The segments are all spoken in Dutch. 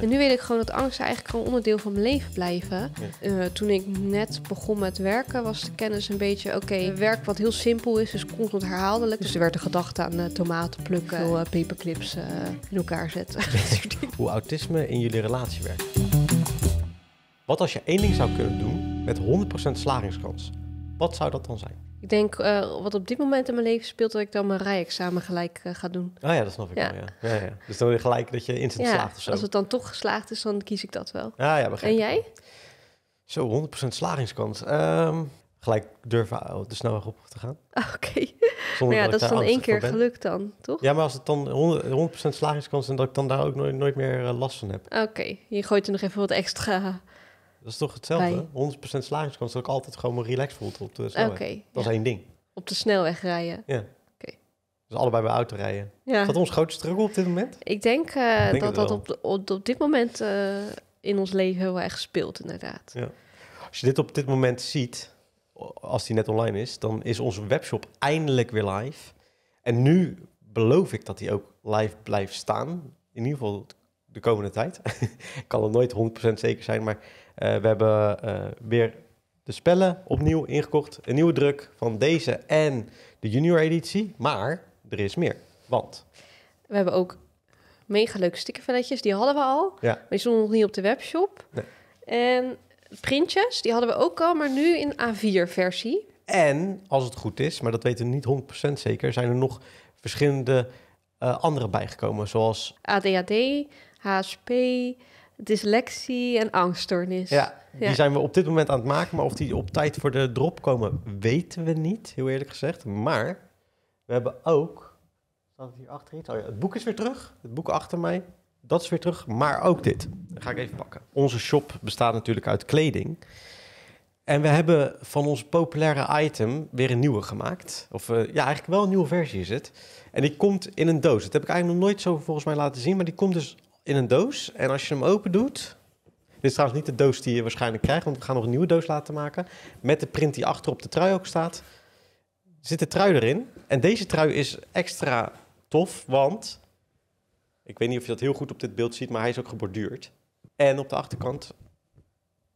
En nu weet ik gewoon dat angsten eigenlijk gewoon onderdeel van mijn leven blijven. Eh, toen ik net begon met werken, was de kennis een beetje: oké, werk wat heel simpel is, is constant herhaaldelijk. Dus er werd de gedachte aan eh, tomaten plukken, veel eh, paperclips in elkaar zetten. Hoe autisme in jullie relatie werkt. Wat als je één ding zou kunnen doen met 100% slagingskans? Wat zou dat dan zijn? Ik denk, eh, wat op dit moment in mijn leven speelt, dat ik dan mijn rijexamen gelijk eh, ga doen. Oh ja, dat snap ik ja. wel, ja. Ja, ja. Dus dan weer gelijk dat je instant slaagt of zo. als het dan toch geslaagd is, dan kies ik dat wel. Ah, ja, begrijp. En jij? Zo, 100% slagingskans. Ehm, gelijk durven de snelweg op te gaan. Ah, oké. Okay. Maar nou ja, dat, is dan één keer gelukt dan, toch? Ja, maar als het dan 100%, 100 slagingskans en dat ik dan daar ook nooit, meer eh, last van heb. Oké, je gooit er nog even wat extra dat is toch hetzelfde? 100% slagingskans, dat ik altijd gewoon me relaxed voel op de snelweg. dat is één ding. Op de snelweg rijden? Ja. Okay. Dus allebei bij auto rijden. Ja. Is dat ons grootste struggle op dit moment? Ik denk, eh, dat dat op, op, op, dit moment eh, in ons leven heel erg speelt, inderdaad. Ja. Als je dit op dit moment ziet, als die net online is, dan is onze webshop eindelijk weer live. En nu beloof ik dat die ook live blijft staan. In ieder geval de komende tijd. Ik kan er nooit 100% zeker zijn, maar eh, we hebben eh, weer de spellen opnieuw ingekocht. Een nieuwe druk van deze en de junior editie. Maar er is meer, want... We hebben ook mega leuke stickervelletjes. Die hadden we al, ja. maar die nog niet op de webshop. En printjes, die hadden we ook al, maar nu in A4-versie. En, als het goed is, maar dat weten we niet 100% zeker... zijn er nog verschillende eh, andere bijgekomen, zoals... ADHD, HSP, dyslexie en angststoornis. Ja, die zijn we op dit moment aan het maken. Maar of die op tijd voor de drop komen, weten we niet, heel eerlijk gezegd. Maar we hebben ook. Staat het hier achter iets? Oh ja, het boek is weer terug. Het boek achter mij. Dat is weer terug. Maar ook dit. Dat ga ik even pakken. Onze shop bestaat natuurlijk uit kleding. En we hebben van ons populaire item weer een nieuwe gemaakt. Of eh, ja, eigenlijk wel een nieuwe versie is het. En die komt in een doos. Dat heb ik eigenlijk nog nooit zo volgens mij laten zien. Maar die komt dus in een doos. En als je hem open doet. Dit is trouwens niet de doos die je waarschijnlijk krijgt, want we gaan nog een nieuwe doos laten maken. Met de print die achter op de trui ook staat. Zit de trui erin. En deze trui is extra tof, want. Ik weet niet of je dat heel goed op dit beeld ziet, maar hij is ook geborduurd. En op de achterkant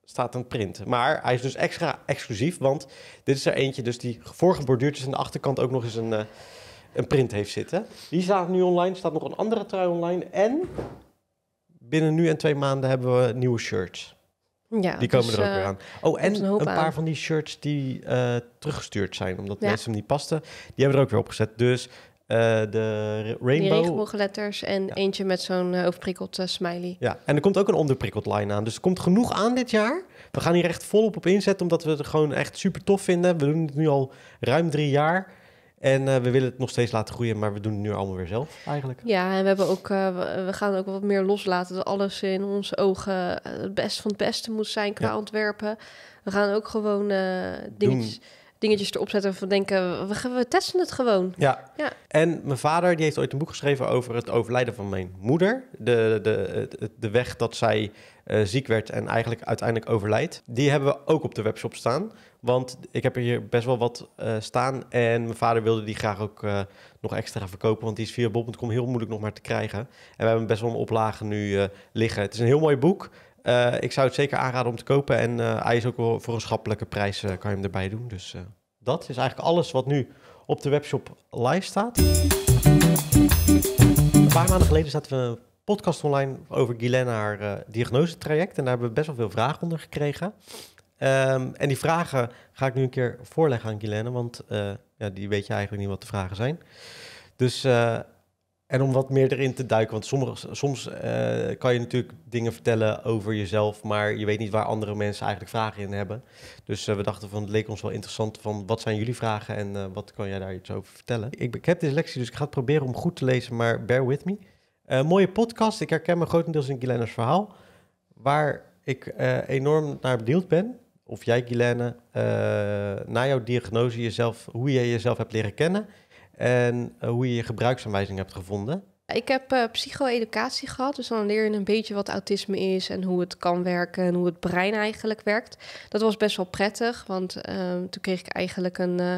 staat een print. Maar hij is dus extra exclusief, want dit is er eentje dus die voorgeborduurd is... en de achterkant ook nog eens een, eh, een print heeft zitten. Die staat nu online, staat nog een andere trui online en binnen nu en twee maanden hebben we nieuwe shirts. Ja, die komen dus, er ook eh, weer aan. Oh, en een, paar van die shirts die eh, teruggestuurd zijn, omdat ja. mensen hem niet pasten, die hebben we er ook weer opgezet. Dus eh, de rainbow... regenboogletters en eentje met zo'n uh, overprikkeld smiley. Ja, en er komt ook een onderprikkeld line aan. Dus er komt genoeg aan dit jaar. We gaan hier echt volop op inzetten, omdat we het gewoon echt super tof vinden. We doen het nu al ruim drie jaar. En eh, we willen het nog steeds laten groeien, maar we doen het nu allemaal weer zelf eigenlijk. Ja, en we, hebben ook, eh, we gaan ook wat meer loslaten. Dat alles in onze ogen eh, het best van het beste moet zijn qua ja. ontwerpen. We gaan ook gewoon dingen dingetjes erop zetten van denken, we, we testen het gewoon. Ja. ja. En mijn vader die heeft ooit een boek geschreven over het overlijden van mijn moeder. De, de, de, de weg dat zij eh, ziek werd en eigenlijk uiteindelijk overlijdt. Die hebben we ook op de webshop staan. Want ik heb er hier best wel wat eh, staan. En mijn vader wilde die graag ook eh, nog extra verkopen. Want die is via bol.com heel moeilijk nog maar te krijgen. En we hebben best wel een oplage nu liggen. Het is een heel mooi boek. Eh, ik zou het zeker aanraden om te kopen. En eh, hij is ook wel voor een schappelijke prijs, eh, kan je hem erbij doen. Dus dat is eigenlijk alles wat nu op de webshop live staat. Een paar maanden geleden zaten we een podcast online over Guylaine haar diagnosetraject. En daar hebben we best wel veel vragen onder gekregen. Ehm, en die vragen ga ik nu een keer voorleggen aan Guylaine, want ja, die weet je eigenlijk niet wat de vragen zijn. Dus en om wat meer erin te duiken, want soms eh, kan je natuurlijk dingen vertellen over jezelf, maar je weet niet waar andere mensen eigenlijk vragen in hebben. Dus eh, we dachten van, het leek ons wel interessant van, wat zijn jullie vragen en eh, wat kan jij daar iets over vertellen? Ik, ik heb dyslexie, dus ik ga het proberen om goed te lezen, maar bear with me. mooie podcast, ik herken me grotendeels in Gilena's verhaal, waar ik enorm naar benieuwd ben. Of jij, Gilene, na jouw diagnose jezelf, hoe jij jezelf hebt leren kennen en eh, hoe je je gebruiksaanwijzing hebt gevonden. Ik heb uh, psycho-educatie gehad, dus dan leer je een beetje wat autisme is en hoe het kan werken en hoe het brein eigenlijk werkt. Dat was best wel prettig, want ehm, toen kreeg ik eigenlijk een, eh,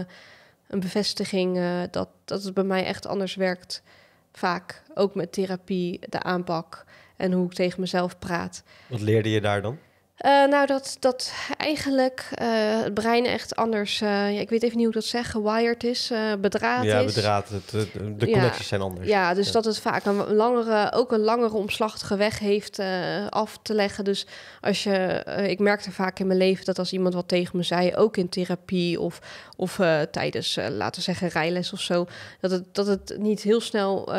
een bevestiging dat, dat het bij mij echt anders werkt. Vaak ook met therapie, de aanpak en hoe ik tegen mezelf praat. Wat leerde je daar dan? Eh, nou, dat, dat eigenlijk eh, het brein echt anders... Eh, ja, ik weet even niet hoe ik dat zeg, gewired is, bedraad ja, Bedraad, de, de connecties zijn anders. Ja, dus dat het vaak een langere, ook een langere omslachtige weg heeft af te leggen. Dus als je, ik merkte vaak in mijn leven dat als iemand wat tegen me zei... ook in therapie of, of tijdens, laten we zeggen, rijles of zo... dat het, dat het niet heel snel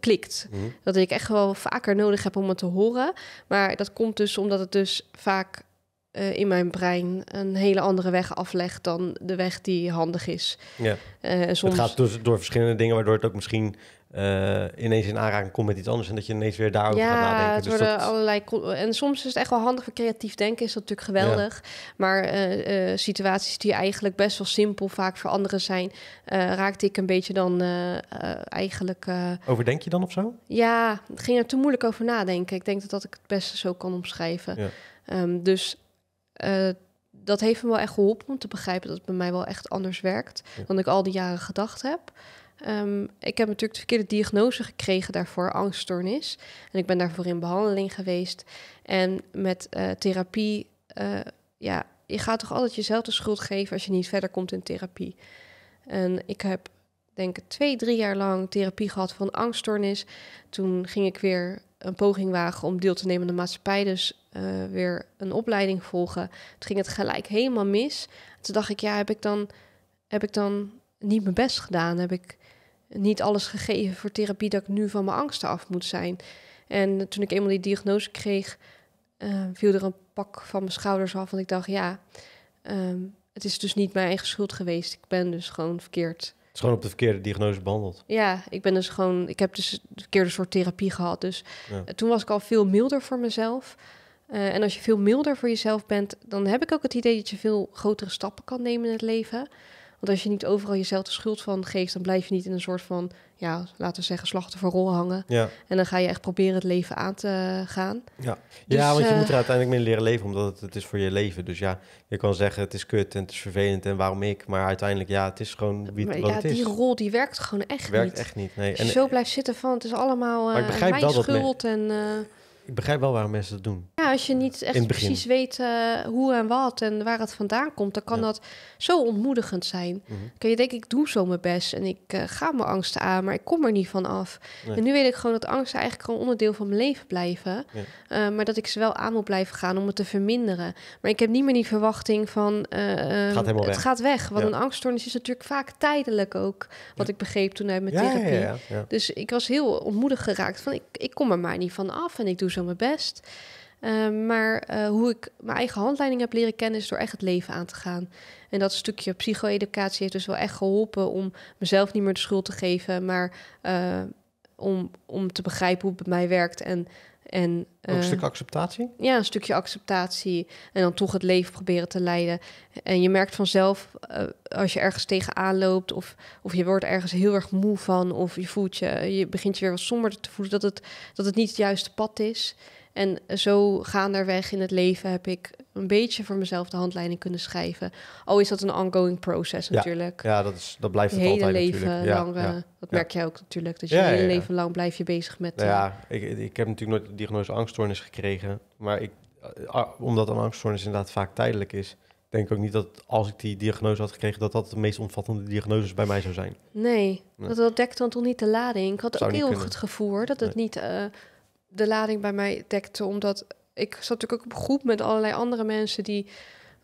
klikt. Mhm. Dat ik echt wel vaker nodig heb om het te horen. Maar dat komt dus omdat het dus dus vaak eh, in mijn brein een hele andere weg aflegt dan de weg die handig is. Ja. Uh, soms... Het gaat dus door verschillende dingen, waardoor het ook misschien uh, ineens in aanraking komt met iets anders en dat je ineens weer daarover ja, gaat nadenken. Dus worden allerlei en soms is het echt wel handig voor creatief denken, is dat natuurlijk geweldig. Maar eh, eh, situaties die eigenlijk best wel simpel vaak voor anderen zijn, raakte ik een beetje dan eigenlijk. Overdenk je dan of zo? Ja, het ging er te moeilijk over nadenken. Ik denk dat dat ik het beste zo kan omschrijven. Ehm, dus dat heeft me wel echt geholpen om te begrijpen dat het bij mij wel echt anders werkt dan ik al die jaren gedacht heb. Ehm, ik heb natuurlijk de verkeerde diagnose gekregen daarvoor, angststoornis. En ik ben daarvoor in behandeling geweest. En met eh, therapie, eh, ja, je gaat toch altijd jezelf de schuld geven als je niet verder komt in therapie. En ik heb, denk ik, twee, drie jaar lang therapie gehad van angststoornis. Toen ging ik weer een poging wagen om deel te nemen aan de maatschappij. Dus eh, weer een opleiding volgen. Toen ging het gelijk helemaal mis. Toen dacht ik, ja, heb ik dan, heb ik dan niet mijn best gedaan. Heb ik niet alles gegeven voor therapie dat ik nu van mijn angsten af moet zijn. En toen ik eenmaal die diagnose kreeg, eh, viel er een pak van mijn schouders af. Want ik dacht, ja, ehm, het is dus niet mijn eigen schuld geweest. Ik ben dus gewoon verkeerd. Het is gewoon op de verkeerde diagnose behandeld. Ja, ik ben dus gewoon, ik heb dus de verkeerde soort therapie gehad. Dus toen was ik al veel milder voor mezelf. Eh, en als je veel milder voor jezelf bent, dan heb ik ook het idee dat je veel grotere stappen kan nemen in het leven. Want als je niet overal jezelf de schuld van geeft, dan blijf je niet in een soort van, ja, laten we zeggen, slachtofferrol hangen. Ja. En dan ga je echt proberen het leven aan te gaan. Ja, dus, ja want je eh, moet er uiteindelijk mee leren leven, omdat het, het, is voor je leven. Dus ja, je kan zeggen het is kut en het is vervelend en waarom ik. Maar uiteindelijk, ja, het is gewoon wie het, ja, het is. Die rol die werkt gewoon echt werkt niet. Werkt echt niet, nee. En, zo blijft zitten van, het is allemaal uh, mijn schuld en... Eh, ik begrijp wel waarom mensen dat doen. Ja, als je niet echt precies weet eh, hoe en wat en waar het vandaan komt, dan kan dat zo ontmoedigend zijn. Mhm. Kun je denken, ik doe zo mijn best en ik eh, ga mijn angsten aan, maar ik kom er niet van af. En nu weet ik gewoon dat angsten eigenlijk gewoon onderdeel van mijn leven blijven. Eh, maar dat ik ze wel aan moet blijven gaan om het te verminderen. Maar ik heb niet meer die verwachting van het gaat, ehm, het weg. gaat weg. Want een angststoornis is natuurlijk vaak tijdelijk ook. Wat ik begreep toen uit mijn therapie. Dus ik was heel ontmoedigd geraakt van ik, ik kom er maar niet van af en ik doe zo mijn best. Ehm, maar eh, hoe ik mijn eigen handleiding heb leren kennen is door echt het leven aan te gaan. En dat stukje psycho-educatie heeft dus wel echt geholpen om mezelf niet meer de schuld te geven, maar eh, om, om te begrijpen hoe het bij mij werkt en en, ook een stuk eh, acceptatie? Ja, een stukje acceptatie. En dan toch het leven proberen te leiden. En je merkt vanzelf, eh, als je ergens tegenaan loopt... Of, of je wordt ergens heel erg moe van... of je, voelt je, je begint je weer wat somber te voelen... dat het, dat het niet het juiste pad is. En zo gaanderweg in het leven heb ik een beetje voor mezelf de handleiding kunnen schrijven. Al is dat een ongoing process natuurlijk. Ja, dat, is, dat blijft het hele altijd leven lang. Eh, dat merk jij ook natuurlijk. Dat je hele leven lang blijf je bezig met... Nou ja, eh, ik, ik heb natuurlijk nooit de diagnose angststoornis gekregen. Maar ik, eh, ah, omdat een angststoornis inderdaad vaak tijdelijk is... denk ik ook niet dat als ik die diagnose had gekregen... dat dat de meest omvattende diagnose bij mij zou zijn. Nee, Dat, dat dekt dan toch niet de lading. Ik had ook heel goed het gevoel dat het niet de lading bij mij dekte. Omdat ik zat natuurlijk ook op groep met allerlei andere mensen die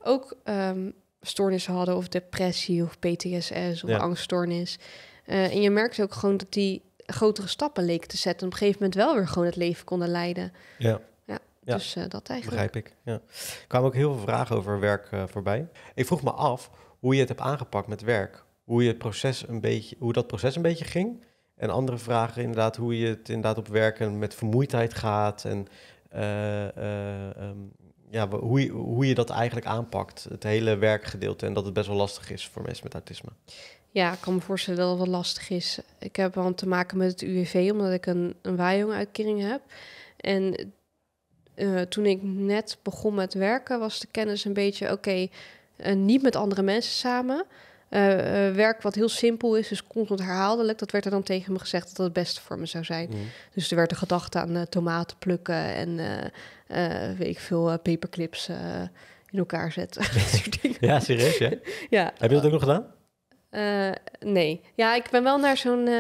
ook um, stoornissen hadden, of depressie, of PTSS, of angststoornis. Eh, en je merkte ook gewoon dat die grotere stappen leek te zetten. En op een gegeven moment wel weer gewoon het leven konden leiden. Ja. ja, Dus eh, dat eigenlijk. Begrijp ik. Ja. Er kwamen ook heel veel vragen over werk eh, voorbij. Ik vroeg me af hoe je het hebt aangepakt met werk. Hoe, je het proces een beetje, hoe dat proces een beetje ging. En andere vragen inderdaad hoe je het inderdaad op werken met vermoeidheid gaat. En eh, eh, ehm, ja, hoe, je, hoe je dat eigenlijk aanpakt. Het hele werkgedeelte. En dat het best wel lastig is voor mensen met autisme. Ja, ik kan me voorstellen dat het wel lastig is. Ik heb wel te maken met het UWV, omdat ik een, een waaijonguitkering heb. En eh, toen ik net begon met werken, was de kennis een beetje... oké, okay, niet met andere mensen samen... Eh, eh, werk wat heel simpel is, dus constant herhaaldelijk. Dat werd er dan tegen me gezegd dat dat het beste voor me zou zijn. Mm. Dus er werd de gedachte aan uh, tomaten plukken en weet ik veel, paperclips in elkaar zetten. ja, serieus, ja. Heb je dat ook nog gedaan? Eh, nee. Ja, ik ben wel naar zo'n eh,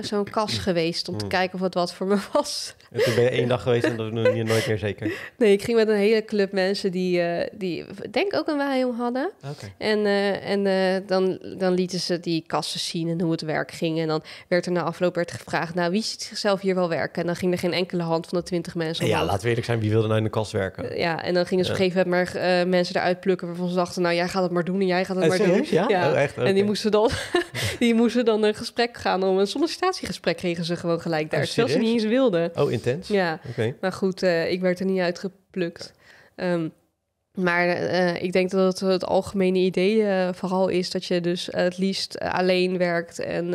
zo'n kas mm. geweest om te mm. kijken of het wat voor me was. En toen ben je één dag geweest en dat noem je nooit meer zeker? Nee, ik ging met een hele club mensen die, uh, die denk ook een waaiong hadden. Okay. En, en dan, dan lieten ze die kassen zien en hoe het werk ging. En dan werd er na afloop werd gevraagd, nou, wie ziet zichzelf hier wel werken? En dan ging er geen enkele hand van de twintig mensen Ja, laat we eerlijk zijn, wie wilde nou in de kas werken? ja, en dan gingen ze op een gegeven moment maar mensen eruit plukken waarvan ze dachten, nou, jij gaat het maar doen en jij gaat het maar doen. Ja? Oh, echt? En die moesten dan, die moesten dan een gesprek gaan om een sollicitatiegesprek kregen ze gewoon gelijk daar. Oh, zelfs ze niet eens wilden. Oh, intens? Ja. Maar goed, eh, ik werd er niet uitgeplukt. Ehm, maar eh, ik denk dat het, het algemene idee eh, vooral is dat je dus het liefst alleen werkt en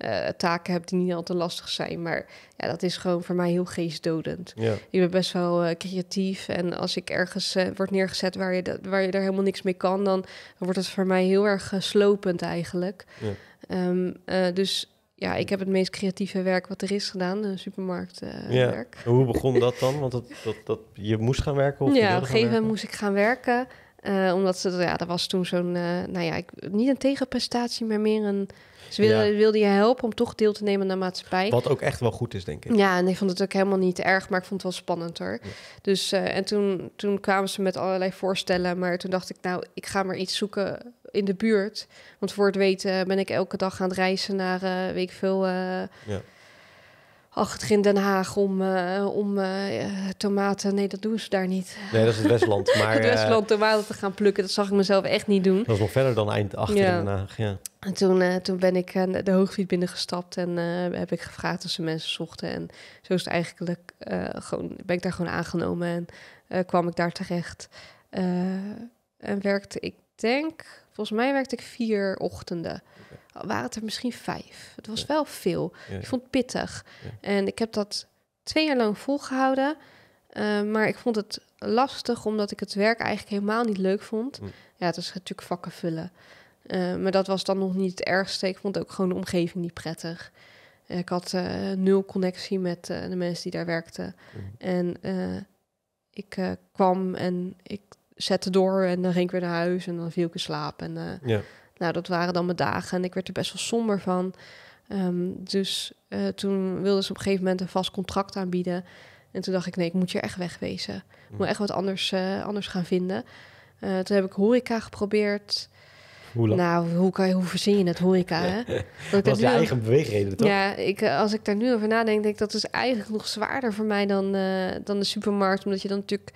eh, taken hebt die niet al te lastig zijn. Maar ja, dat is gewoon voor mij heel geestdodend. Ja. ben best wel eh, creatief. En als ik ergens uh, eh, word neergezet waar je, dat, waar je er helemaal niks mee kan, dan wordt het voor mij heel erg slopend eigenlijk. Ja. Ehm, dus ja, ik heb het meest creatieve werk wat er is gedaan, de supermarktwerk. Ja. Hoe begon dat dan? Want dat, dat, dat, je moest gaan werken? Of ja, op een gegeven moment moest ik gaan werken. omdat ze, ja, dat was toen zo'n, nou ja, ik, niet een tegenprestatie, maar meer een ze wilden, wilde je helpen om toch deel te nemen aan de maatschappij. Wat ook echt wel goed is, denk ik. Ja, en ik vond het ook helemaal niet erg, maar ik vond het wel spannend hoor. Dus, eh, en toen, toen kwamen ze met allerlei voorstellen, maar toen dacht ik, nou, ik ga maar iets zoeken in de buurt. Want voor het weten ben ik elke dag aan het reizen naar, uh, weet ik veel... Eh, ja achter in Den Haag om, om tomaten. Nee, dat doen ze daar niet. Nee, dat is het Westland. Maar, het Westland tomaten te gaan plukken, dat zag ik mezelf echt niet doen. Dat is nog verder dan eind achter in Den Haag. Ja. En toen, eh, toen ben ik eh, de hoogvliet binnengestapt en eh, heb ik gevraagd of ze mensen zochten. En zo is het eigenlijk gewoon, ben ik daar gewoon aangenomen en kwam ik daar terecht. en werkte, ik denk, volgens mij werkte ik vier ochtenden. Al waren het er misschien vijf. Het was wel veel. Ik vond het pittig. En ik heb dat twee jaar lang volgehouden. maar ik vond het lastig omdat ik het werk eigenlijk helemaal niet leuk vond. Mm. Ja, het is natuurlijk vakken vullen. Eh, maar dat was dan nog niet het ergste. Ik vond ook gewoon de omgeving niet prettig. Ik had eh, nul connectie met eh, de mensen die daar werkten. Mhm. En ik kwam en ik zette door en dan ging ik weer naar huis en dan viel ik in slaap. En ja. nou, dat waren dan mijn dagen en ik werd er best wel somber van. Ehm, dus toen wilden ze op een gegeven moment een vast contract aanbieden. En toen dacht ik, nee, ik moet hier echt wegwezen. Ik moet mhm. echt wat anders, anders gaan vinden. toen heb ik horeca geprobeerd. Hoe lang? Nou, hoe, kan je, hoe verzin je het horeca, Dat was je eigen beweegreden, toch? Ja, ik, eh, als ik daar nu over nadenk, denk ik dat is eigenlijk nog zwaarder voor mij dan, eh, dan de supermarkt. Omdat je dan natuurlijk...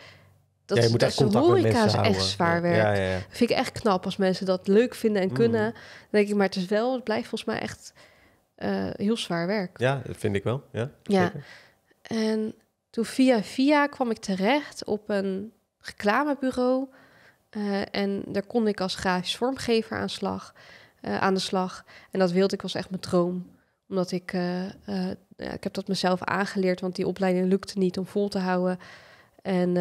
Dat, ja, je moet echt contact met is houden. echt zwaar werk. vind ik echt knap als mensen dat leuk vinden en mm. kunnen. denk ik, maar het is wel, het blijft volgens mij echt eh, heel zwaar werk. Ja, dat vind ik wel. Ja, ja. En toen via via kwam ik terecht op een reclamebureau eh, en daar kon ik als grafisch vormgever aan, slag, eh, aan de slag. En dat wilde ik, was echt mijn droom. Omdat ik, uh, ja, ik heb dat mezelf aangeleerd, want die opleiding lukte niet om vol te houden. En,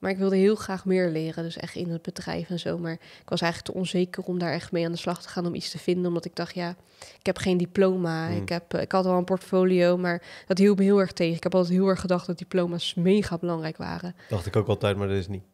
maar ik wilde heel graag meer leren, dus echt in het bedrijf en zo. Maar ik was eigenlijk te onzeker om daar echt mee aan de slag te gaan om iets te vinden. Omdat ik dacht, ja, ik heb geen diploma. Hmm. Ik, heb, ik had al een portfolio, maar dat hield me heel erg tegen. Ik heb altijd heel erg gedacht dat diploma's mega belangrijk waren. Dacht ik ook altijd, maar dat is niet.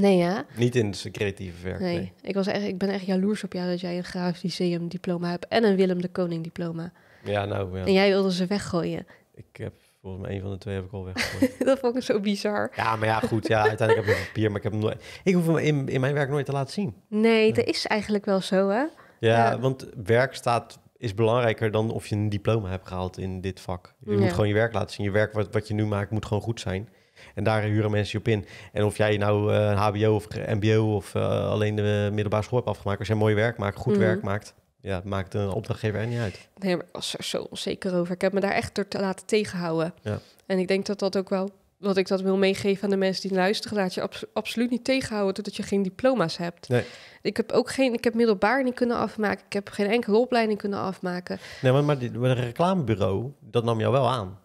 Nee, ja. Niet in de creatieve werk. Nee. Ik, was echt, ik ben echt jaloers op jou dat jij een grafisch lyceum diploma hebt en een Willem de Koning diploma. Ja, nou ja. En jij wilde ze weggooien. Ik heb volgens mij een van de twee heb ik al weggegooid. dat vond ik zo bizar. Ja, maar ja, goed. Ja, uiteindelijk heb ik het papier, maar ik heb hem nooit. Ik hoef hem in, in mijn werk nooit te laten zien. Nee, dat is eigenlijk wel zo, hè? Ja, want werk staat is belangrijker dan of je een diploma hebt gehaald in dit vak. Je moet gewoon je werk laten zien. Je werk wat, wat je nu maakt moet gewoon goed zijn. En daar huren mensen je op in. En of jij nou eh, een HBO of MBO of eh, alleen de middelbare school hebt afgemaakt, als jij mooi werk maakt, goed mhm. werk maakt, ja, maakt een opdrachtgever er niet uit. Nee, maar ik was er zo onzeker over. Ik heb me daar echt door te laten tegenhouden. Ja. En ik denk dat dat ook wel, wat ik dat wil meegeven aan de mensen die luisteren, laat je absoluut niet tegenhouden totdat je geen diploma's hebt. Nee. Ik heb ook geen, ik heb middelbaar niet kunnen afmaken. Ik heb geen enkele opleiding kunnen afmaken. Nee, maar, maar, die, reclamebureau, dat nam jou wel aan.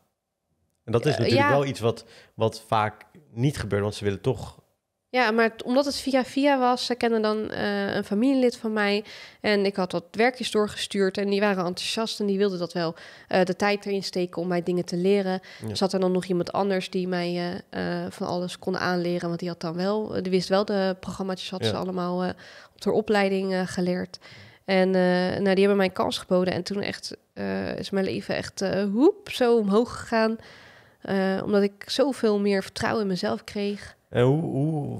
En dat is eh, natuurlijk wel iets wat, wat vaak niet gebeurt, want ze willen toch ja, maar omdat het via via was, ze kenden dan eh, een familielid van mij. En ik had wat werkjes doorgestuurd en die waren enthousiast en die wilden dat wel eh, de tijd erin steken om mij dingen te leren. Ja. Zat er dan nog iemand anders die mij van alles kon aanleren, want die had dan wel, die wist wel de programma's, had ze allemaal op haar opleiding geleerd. En nou, die hebben mij een kans geboden en toen echt is mijn leven echt hoep zo omhoog gegaan. Eh, omdat ik zoveel meer vertrouwen in mezelf kreeg. En hoe, hoe,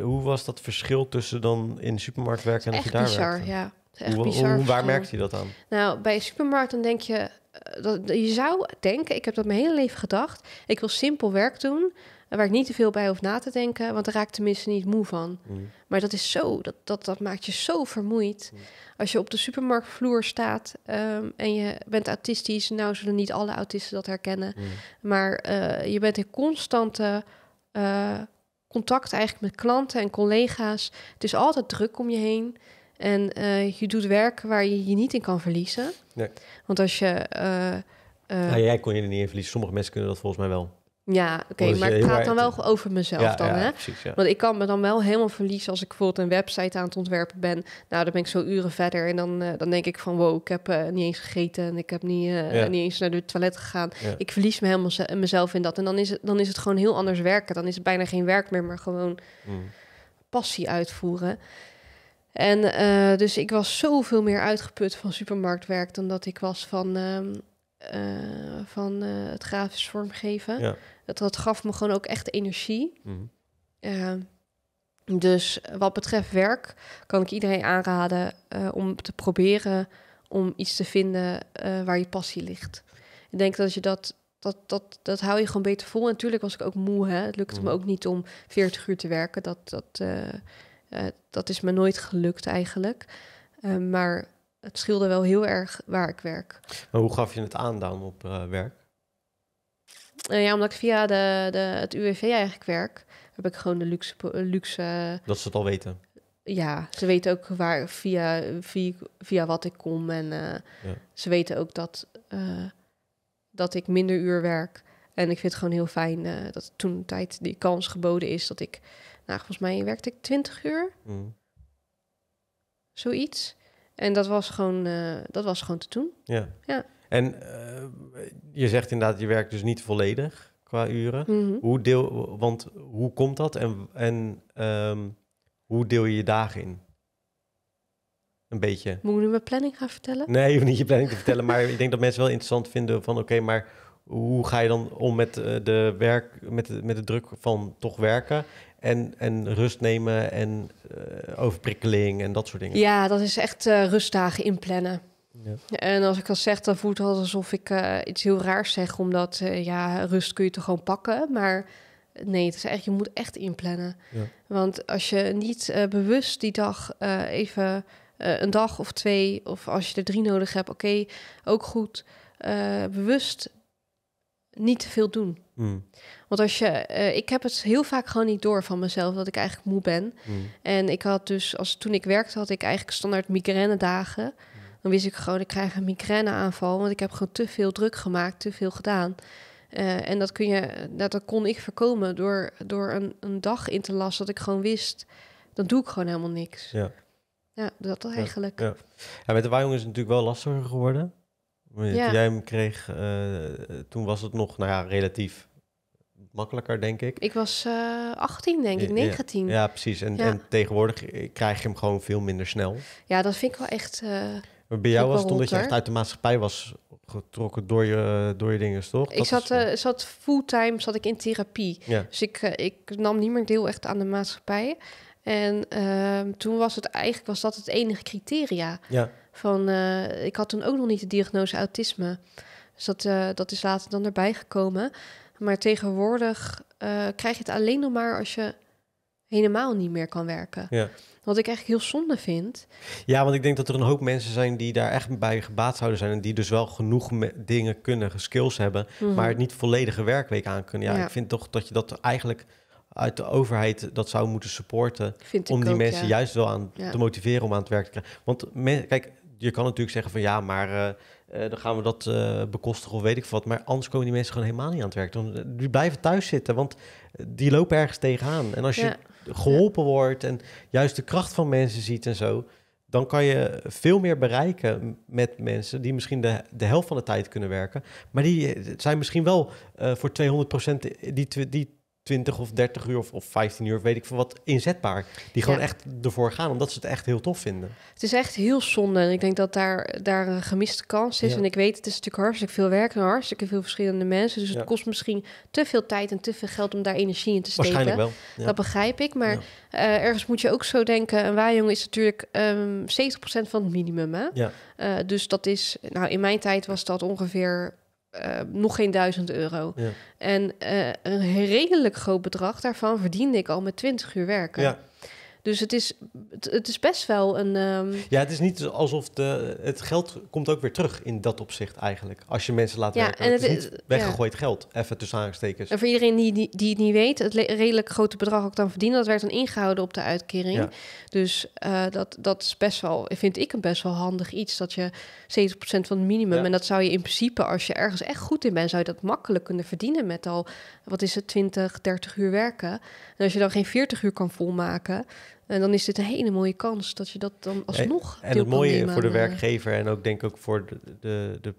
hoe was dat verschil tussen dan in de supermarkt werken en dat je daar bizar, werkte? Ja. Echt hoe, bizar, hoe, waar merkte je dat aan? Nou, bij een supermarkt dan denk je... Eh, dat, je zou denken, ik heb dat mijn hele leven gedacht... ik wil simpel werk doen, waar ik niet te veel bij hoef na te denken, want daar raak ik tenminste niet moe van. Mm. Maar dat is zo, dat, dat, dat maakt je zo vermoeid. Mm. Als je op de supermarktvloer staat ehm, en je bent autistisch, nou zullen niet alle autisten dat herkennen, mm. maar eh, je bent in constante eh, contact eigenlijk met klanten en collega's. Het is altijd druk om je heen. En eh, je doet werk waar je je niet in kan verliezen. Nee. Want als je. nou, jij kon je er niet in verliezen. Sommige mensen kunnen dat volgens mij wel. Ja, oké, maar ik praat dan wel over mezelf dan, hè? Want ik kan me dan wel helemaal verliezen als ik bijvoorbeeld een website aan het ontwerpen ben. Nou, dan ben ik zo uren verder en dan, eh, dan denk ik van... wow, ik heb eh, niet eens gegeten en ik heb niet, eh, niet eens naar de toilet gegaan. Ik verlies me helemaal mezelf in dat. En dan is, het, dan is het gewoon heel anders werken. Dan is het bijna geen werk meer, maar gewoon mm. passie uitvoeren. En dus ik was zoveel meer uitgeput van supermarktwerk... dan dat ik was van ehm, eh, van eh, het grafisch vormgeven. Ja. Dat, dat gaf me gewoon ook echt energie. Mm dus wat betreft werk kan ik iedereen aanraden eh, om te proberen om iets te vinden waar je passie ligt. Ik denk dat je dat dat, dat, dat hou je gewoon beter vol. En natuurlijk was ik ook moe. Hè? Het lukte me mhm. ook niet om 40 uur te werken. Dat, dat, dat is me nooit gelukt eigenlijk. Ehm, maar het scheelde wel heel erg waar ik werk. Maar hoe gaf je het aan dan op eh, werk? Eh, ja, omdat ik via de, de, het UWV eigenlijk werk, heb ik gewoon de luxe, luxe... Dat ze het al weten? Ja, ze weten ook waar, via, via, via wat ik kom. En eh, ze weten ook dat, dat ik minder uur werk. En ik vind het gewoon heel fijn dat toen tijd die kans geboden is... dat ik, nou, volgens mij werkte ik 20 uur. Mm. Zoiets. En dat was gewoon, eh, dat was gewoon te doen. Ja. ja. En eh, je zegt inderdaad, je werkt dus niet volledig qua uren. Mhm. hoe deel, want hoe komt dat en, en ehm, hoe deel je je dagen in? Een beetje. Moet ik nu mijn planning gaan vertellen? Nee, je hoeft niet je planning te vertellen. Maar ik denk dat mensen wel interessant vinden van... oké, maar hoe ga je dan om met eh, de werk, met de, met de druk van toch werken en, en rust nemen en eh, overprikkeling en dat soort dingen. Ja, dat is echt eh, rustdagen inplannen. Ja. En als ik dat zeg, dan voelt het alsof ik eh, iets heel raars zeg. Omdat, ja, rust kun je toch gewoon pakken. Maar nee, het is echt, je moet echt inplannen. Ja. Want als je niet bewust die dag even een dag of twee... of als je er drie nodig hebt, oké, ook goed... bewust niet te veel doen. Hmm. Want als je, eh, ik heb het heel vaak gewoon niet door van mezelf dat ik eigenlijk moe ben. Hmm. En ik had dus, als toen ik werkte, had ik eigenlijk standaard migraine dagen. Hmm. Dan wist ik gewoon, ik krijg een migraineaanval, want ik heb gewoon te veel druk gemaakt, te veel gedaan. Eh, en dat, kun je, dat, dat, kon ik voorkomen door, door een, een dag in te lassen dat ik gewoon wist, dan doe ik gewoon helemaal niks. Ja, ja dat eigenlijk. Ja, met de waaijongen is het natuurlijk wel lastiger geworden. Ja. Jij hem kreeg, eh, toen was het nog, nou ja, relatief makkelijker, denk ik. Ik was uh, eh, 18, denk ik, 19. Ja, precies. En, en, tegenwoordig krijg je hem gewoon veel minder snel. Ja, dat vind ik wel echt. Uh, bij jou was het omdat je echt uit de maatschappij was getrokken door je, door je dingen, toch? Ik zat, is, zat fulltime zat ik in therapie. Dus ik, ik nam niet meer deel echt aan de maatschappij. En ehm, toen was het eigenlijk was dat het enige criteria. Ja. Van, eh, ik had toen ook nog niet de diagnose autisme. Dus dat, eh, dat is later dan erbij gekomen. Maar tegenwoordig eh, krijg je het alleen nog maar als je helemaal niet meer kan werken. Ja. Wat ik eigenlijk heel zonde vind. Ja, want ik denk dat er een hoop mensen zijn die daar echt bij gebaat zouden zijn. En die dus wel genoeg dingen kunnen, skills hebben, mhm. maar het niet volledige werkweek aan kunnen. Ja, ik vind toch dat je dat eigenlijk uit de overheid dat zou moeten supporten. om die mensen juist wel aan te motiveren om aan het werk te krijgen. Want kijk, je kan natuurlijk zeggen van ja, maar eh, eh, dan gaan we dat eh, bekostigen of weet ik wat. Maar anders komen die mensen gewoon helemaal niet aan het werk. Dan, die blijven thuis zitten, want die lopen ergens tegenaan. En als je geholpen wordt en juist de kracht van mensen ziet en zo... dan kan je veel meer bereiken met mensen die misschien de, de helft van de tijd kunnen werken. Maar die zijn misschien wel uh, voor 200% die, die 20 of 30 uur of, of 15 uur, weet ik veel wat, inzetbaar. Die gewoon echt ervoor gaan, omdat ze het echt heel tof vinden. Het is echt heel zonde. En ik denk dat daar, daar een gemiste kans is. En ik weet, het is natuurlijk hartstikke veel werk en hartstikke veel verschillende mensen. Dus het kost misschien te veel tijd en te veel geld om daar energie in te steken. Waarschijnlijk wel. Dat begrijp ik. Maar eh, ergens moet je ook zo denken, een waaijong is natuurlijk um, ehm, 70% van het minimum. Hè? Ja. Eh, dus dat is, nou in mijn tijd was dat ongeveer eh, nog geen duizend euro. En eh, een redelijk groot bedrag daarvan verdiende ik al met 20 uur werken. Ja. Dus het is, het, is best wel een. Ehm, ja, het is niet alsof de, het geld komt ook weer terug in dat opzicht eigenlijk. Als je mensen laat ja, werken. En het, weggegooid geld, even tussen aanstekens. En voor iedereen die, die, het niet weet, het redelijk grote bedrag ook dan verdienen, dat werd dan ingehouden op de uitkering. Ja. Dus eh, dat, dat is best wel, vind ik een best wel handig iets, dat je 70% van het minimum. Ja. En dat zou je in principe, als je ergens echt goed in bent, zou je dat makkelijk kunnen verdienen met al, wat is het, 20, 30 uur werken. En als je dan geen 40 uur kan volmaken, en dan is dit een hele mooie kans dat je dat dan alsnog. En, en het mooie voor de eh, werkgever en ook denk ik ook voor de, de, de,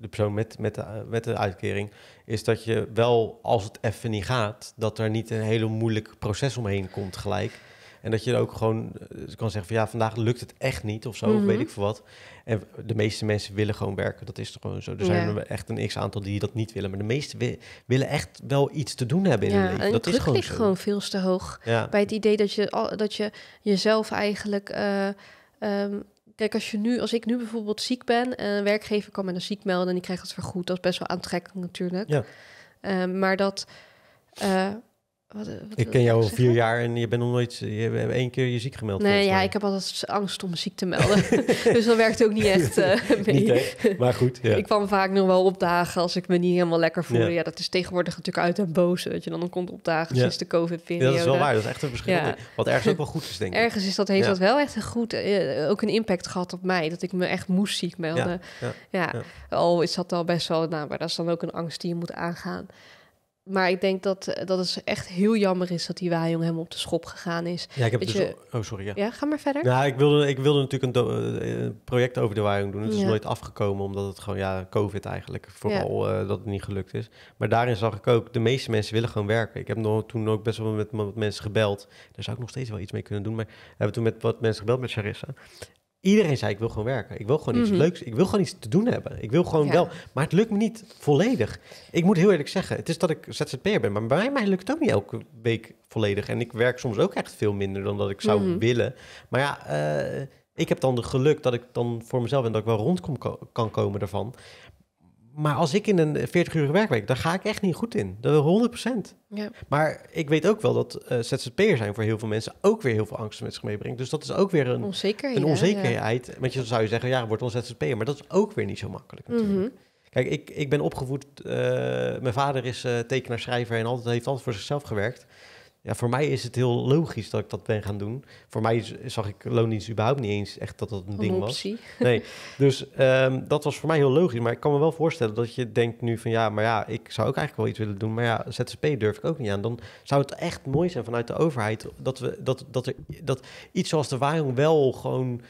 de persoon met, met, de, met de uitkering, is dat je wel als het even niet gaat, dat er niet een hele moeilijk proces omheen komt gelijk. En dat je ook gewoon eh, kan zeggen van ja, vandaag lukt het echt niet of zo, of weet mhm. ik veel wat. En de meeste mensen willen gewoon werken, dat is toch gewoon zo. Er zijn ja. echt een x-aantal die dat niet willen. Maar de meeste willen echt wel iets te doen hebben in ja, hun leven. Dat is gewoon ligt gewoon veel te hoog. Bij het idee dat je, dat je jezelf eigenlijk... Eh, ehm, kijk, als, je nu, als ik nu bijvoorbeeld ziek ben, en eh, een werkgever kan me dan ziek melden en die krijgt het vergoed. Dat is best wel aantrekkelijk natuurlijk. Ja. Ehm, maar dat, eh, eh, ik ken jou al vier jaar en je bent nog nooit, je hebt één keer je ziek gemeld. Nee, ja, ik heb altijd angst om ziek te melden. dus dat werkt ook niet echt uh, mee. maar goed. Ja. ik kwam vaak nog wel opdagen als ik me niet helemaal lekker voelde. Ja. dat is tegenwoordig natuurlijk uit en boos. dat je, dan komt opdagen ja. sinds de COVID-periode. dat is wel waar, dat is echt een verschil. Wat ergens ook wel goed is, denk ik. Ergens is dat, heeft dat wel echt een goed, eh, ook een impact gehad op mij. Dat ik me echt moest ziek melden. Ja, al is dat al best wel, nou, maar dat is dan ook een angst die je moet aangaan maar ik denk dat, eh, dat het echt heel jammer is dat die Wajong hem op de schop gegaan is. Ja, ik heb dus Oh, sorry. Ja. ja. ga maar verder. Ja, nou, ik wilde, ik wilde natuurlijk een, eh, eh, project over de Wajong doen. Het is nooit afgekomen, omdat het gewoon, ja, COVID eigenlijk, vooral dat het niet gelukt is. Maar daarin zag ik ook, de meeste mensen willen gewoon werken. Ik heb nog, toen ook best wel met, met mensen gebeld. Daar zou ik nog steeds wel iets mee kunnen doen. Maar hebben toen met wat mensen gebeld met Charissa iedereen zei: Ik wil gewoon werken. Ik wil gewoon iets mhm. leuks. Ik wil gewoon iets te doen hebben. Ik wil gewoon wel. Maar het lukt me niet volledig. Ik moet heel eerlijk zeggen: Het is dat ik ZZP'er ben. Maar bij mij lukt het ook niet elke week volledig. En ik werk soms ook echt veel minder dan dat ik zou mhm. willen. Maar ja, eh, ik heb dan de geluk dat ik dan voor mezelf en dat ik wel rond kan komen daarvan. Maar als ik in een 40-uur werkweek, daar ga ik echt niet goed in. Dat wil 100%. Ja. Maar ik weet ook wel dat uh, eh, ZZP'er zijn voor heel veel mensen ook weer heel veel angst met zich meebrengt. Dus dat is ook weer een onzekerheid. Een onzekerheid. Want je zou je zeggen, ja, wordt dan ZZP'er. Maar dat is ook weer niet zo makkelijk mhm. natuurlijk. Kijk, ik, ik ben opgevoed, eh, mijn vader is uh, tekenaar, schrijver en altijd, heeft altijd voor zichzelf gewerkt ja, voor mij is het heel logisch dat ik dat ben gaan doen. Voor mij zag ik loondienst überhaupt niet eens echt dat dat een, ding was. Nee, dus ehm, dat was voor mij heel logisch. Maar ik kan me wel voorstellen dat je denkt nu van ja, maar ja, ik zou ook eigenlijk wel iets willen doen. Maar ja, ZZP durf ik ook niet aan. Dan zou het echt mooi zijn vanuit de overheid dat, we, dat, dat, er, dat iets zoals de waarom wel gewoon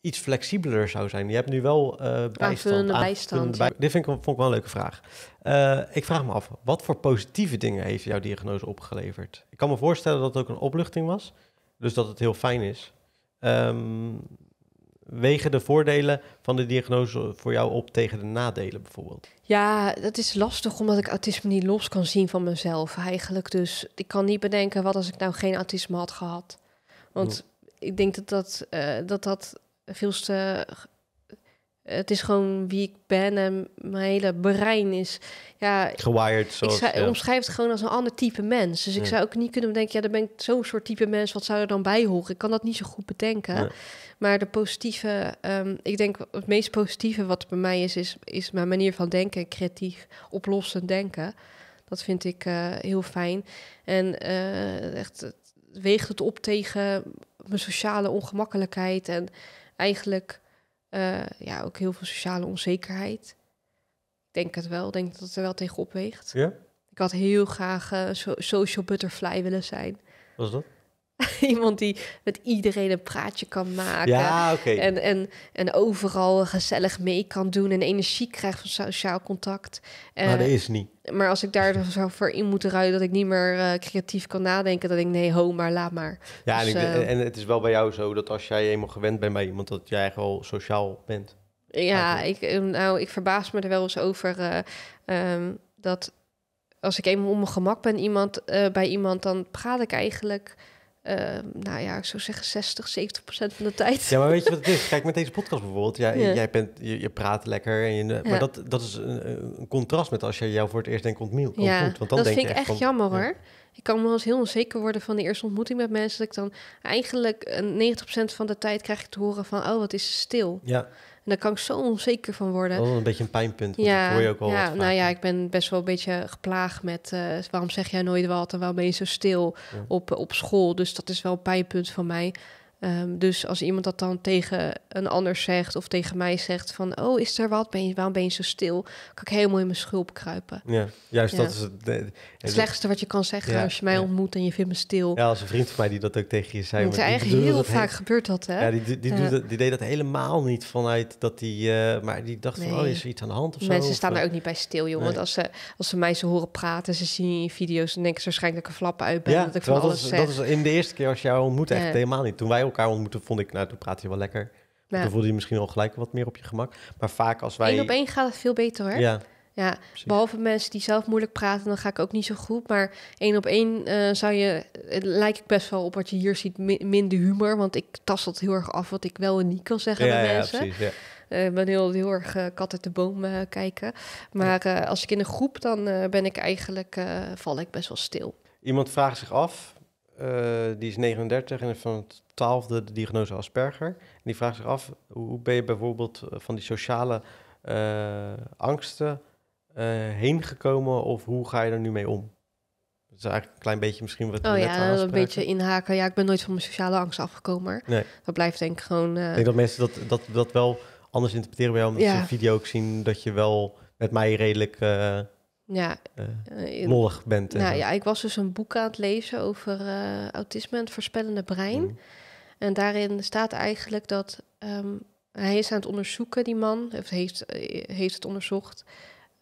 iets flexibeler zou zijn. Je hebt nu wel uh, bijstand. bijstand. Dit vind ik, vond ik wel een leuke vraag. Eh, ik vraag me af, wat voor positieve dingen heeft jouw diagnose opgeleverd? Ik kan me voorstellen dat het ook een opluchting was, dus dat het heel fijn is. Um, wegen de voordelen van de diagnose voor jou op tegen de nadelen bijvoorbeeld? Ja, dat is lastig omdat ik autisme niet los kan zien van mezelf eigenlijk. Dus ik kan niet bedenken wat als ik nou geen autisme had gehad. Want hmm. ik denk dat dat, eh, dat, dat veelste, Het is gewoon wie ik ben en mijn hele brein is. Ja, Gewired. Zoals, ik zou, het gewoon als een ander type mens. Dus ik zou ook niet kunnen bedenken, ja, dan ben ik zo'n soort type mens, wat zou er dan bij horen? Ik kan dat niet zo goed bedenken. Maar de positieve, ehm, ik denk het meest positieve wat bij mij is, is, mijn manier van denken, creatief, oplossend denken. Dat vind ik eh, heel fijn. En uh, echt, weegt het op tegen mijn sociale ongemakkelijkheid en eigenlijk eh, ja, ook heel veel sociale onzekerheid. Ik denk het wel, ik denk dat het er wel tegenop weegt Ja? Ik had heel graag eh, social butterfly willen zijn. Wat is dat? Iemand die met iedereen een praatje kan maken. Ja, en, en, en overal gezellig mee kan doen en energie krijgt van sociaal contact. maar dat is niet. Maar als ik daar zou voor in moeten ruilen dat ik niet meer eh, creatief kan nadenken, dat ik nee, ho, maar laat maar. Ja, en, dus, eh, en, het is wel bij jou zo dat als jij eenmaal gewend bent bij iemand, dat jij gewoon sociaal bent. Ja, ik, eh, nou, ik verbaas me er wel eens over ehm, dat als ik eenmaal op mijn gemak ben iemand, bij iemand, dan praat ik eigenlijk Ehm, nou ja, ik zou zeggen 60, 70 procent van de tijd. Ja, maar weet je wat het is? Kijk, met deze podcast bijvoorbeeld. ja. jij bent, je, je, praat lekker. En je, Maar dat, dat is een, een, contrast met als je jou voor het eerst denkt ontmoet. Ja, want dan dat vind ik echt jammer hoor. Ik kan wel eens heel onzeker worden van de eerste ontmoeting met mensen. Dat ik dan eigenlijk 90 van de tijd krijg ik te horen van... oh, wat is stil. Ja daar kan ik zo onzeker van worden. een beetje een pijnpunt. Ja, hoor je ook wel ja nou ja, ik ben best wel een beetje geplaagd met eh, waarom zeg jij nooit wat en waarom ben je zo stil op, op school. Dus dat is wel een pijnpunt van mij. Ehm, dus als iemand dat dan tegen een ander zegt of tegen mij zegt van... oh, is er wat? Ben je, waarom ben je zo stil? Kan ik helemaal in mijn schulp kruipen. Ja, juist dat is het... het slechtste wat je kan zeggen als je mij ontmoet en je vindt me stil. Ja, als een vriend van mij die dat ook tegen je zei. is eigenlijk heel vaak gebeurd dat, hè? Ja, die, die, dat, deed dat helemaal niet vanuit dat die... Eh, maar die dacht van, oh, is er iets aan de hand of Mensen zo? Mensen staan daar eh, ook niet bij stil, joh. Want als ze, als ze mij zo horen praten, ze zien in video's... dan denken ze waarschijnlijk een flap uit ben. dat ik van alles dat is, dat is in de eerste keer als jou ontmoet echt helemaal niet. Toen wij elkaar ontmoeten, vond ik, nou, toen praat je wel lekker. Ja. Dan voelde je misschien al gelijk wat meer op je gemak. Maar vaak als wij... Eén op één gaat het veel beter, hoor. Ja. Ja, behalve mensen die zelf moeilijk praten, dan ga ik ook niet zo goed. Maar één op één eh, zou je, lijkt ik best wel op wat je hier ziet, minder humor. Want ik tast dat heel erg af wat ik wel en niet kan zeggen ja, ja, mensen. Eh, ben heel, heel erg uh, kat uit de boom kijken. Maar als ik in een groep, dan ben ik eigenlijk, val ik best wel stil. Iemand vraagt zich af, die is 39 en van het twaalfde de diagnose Asperger. En die vraagt zich af, hoe ben je bijvoorbeeld eh, van die sociale eh, angsten uh, heen gekomen of hoe ga je er nu mee om? Dat is eigenlijk een klein beetje misschien wat oh ja, een beetje inhaken. Ja, ik ben nooit van mijn sociale angst afgekomen. Nee. Dat blijft denk ik gewoon... Ik denk dat mensen dat, dat, dat wel anders interpreteren bij jou, omdat je een video ook zien dat je wel met mij redelijk... ja, mollig bent. Nou, ja, ik was dus een boek aan het lezen over autisme en het voorspellende brein. Mm. En daarin staat eigenlijk dat ehm, hij is aan het onderzoeken, die man, of heeft, eh, heeft het onderzocht,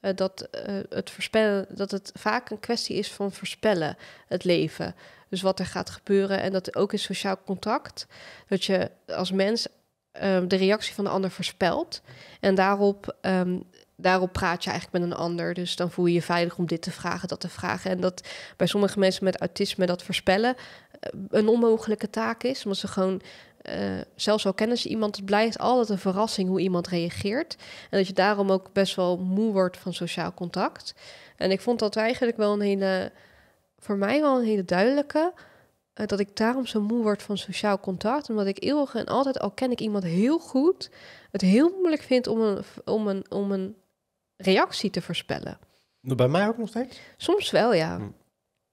eh, dat, eh, het voorspellen, dat het vaak een kwestie is van voorspellen, het leven. Dus wat er gaat gebeuren en dat ook in sociaal contact, dat je als mens ehm, de reactie van de ander voorspelt en daarop ehm, daarop praat je eigenlijk met een ander. Dus dan voel je je veilig om dit te vragen, dat te vragen. En dat bij sommige mensen met autisme dat voorspellen, eh, een onmogelijke taak is. Omdat ze gewoon, uh, zelfs al kennen ze iemand, het blijft altijd een verrassing hoe iemand reageert. En dat je daarom ook best wel moe wordt van sociaal contact. En ik vond dat eigenlijk wel een hele, voor mij wel een hele duidelijke. Eh, dat ik daarom zo moe word van sociaal contact. Omdat ik eeuwig en altijd, al ken ik iemand heel goed, het heel moeilijk vind om een, om een, om een reactie te voorspellen. Bij mij ook nog steeds? Soms wel, ja. Hm.